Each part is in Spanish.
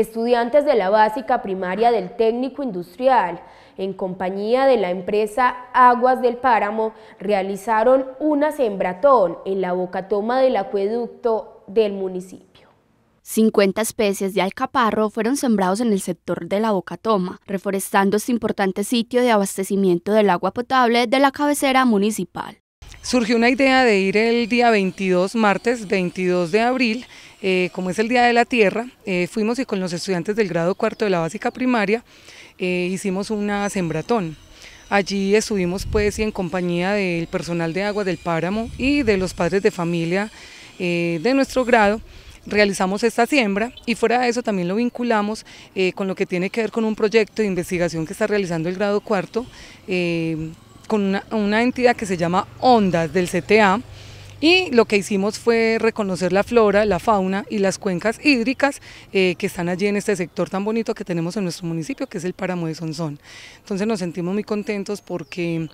estudiantes de la básica primaria del técnico industrial, en compañía de la empresa Aguas del Páramo, realizaron una sembratón en la bocatoma del acueducto del municipio. 50 especies de alcaparro fueron sembrados en el sector de la Bocatoma, reforestando este importante sitio de abastecimiento del agua potable de la cabecera municipal. Surgió una idea de ir el día 22, martes 22 de abril, eh, como es el Día de la Tierra, eh, fuimos y con los estudiantes del grado cuarto de la básica primaria eh, hicimos una sembratón. Allí estuvimos pues y en compañía del personal de agua del páramo y de los padres de familia de nuestro grado, realizamos esta siembra y fuera de eso también lo vinculamos con lo que tiene que ver con un proyecto de investigación que está realizando el grado cuarto con una, entidad que se llama Ondas del CTA y lo que hicimos fue reconocer la flora, la fauna y las cuencas hídricas eh, que están allí en este sector tan bonito que tenemos en nuestro municipio, que es el páramo de Sonzón. Entonces nos sentimos muy contentos porque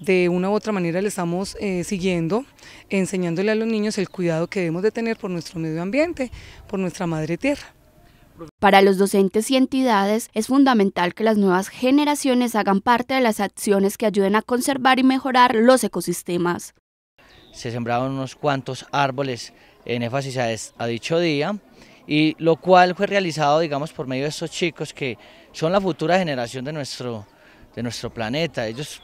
de una u otra manera le estamos eh, siguiendo, enseñándole a los niños el cuidado que debemos de tener por nuestro medio ambiente, por nuestra madre tierra. Para los docentes y entidades es fundamental que las nuevas generaciones hagan parte de las acciones que ayuden a conservar y mejorar los ecosistemas se sembraron unos cuantos árboles en Éfasis a, dicho día, y lo cual fue realizado, digamos, por medio de estos chicos que son la futura generación de nuestro, de nuestro planeta. Ellos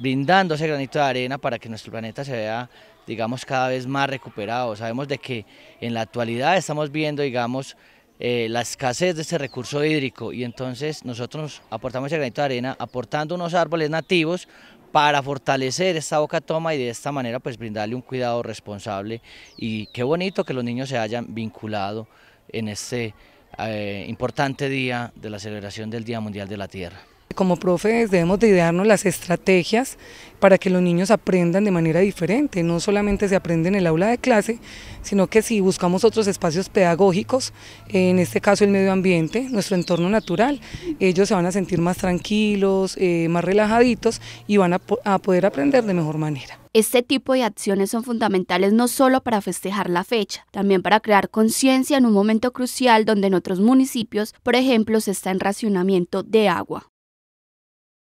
brindando ese granito de arena para que nuestro planeta se vea, digamos, cada vez más recuperado. Sabemos de que en la actualidad estamos viendo, digamos, eh, la escasez de ese recurso hídrico y entonces nosotros aportamos ese granito de arena aportando unos árboles nativos para fortalecer esta boca toma y de esta manera pues brindarle un cuidado responsable y qué bonito que los niños se hayan vinculado en este eh, importante día de la celebración del Día Mundial de la Tierra. Como profes debemos de idearnos las estrategias para que los niños aprendan de manera diferente, no solamente se aprende en el aula de clase, sino que si buscamos otros espacios pedagógicos, en este caso el medio ambiente, nuestro entorno natural, ellos se van a sentir más tranquilos, eh, más relajaditos y van a poder aprender de mejor manera. Este tipo de acciones son fundamentales no solo para festejar la fecha, también para crear conciencia en un momento crucial donde en otros municipios, por ejemplo, se está en racionamiento de agua.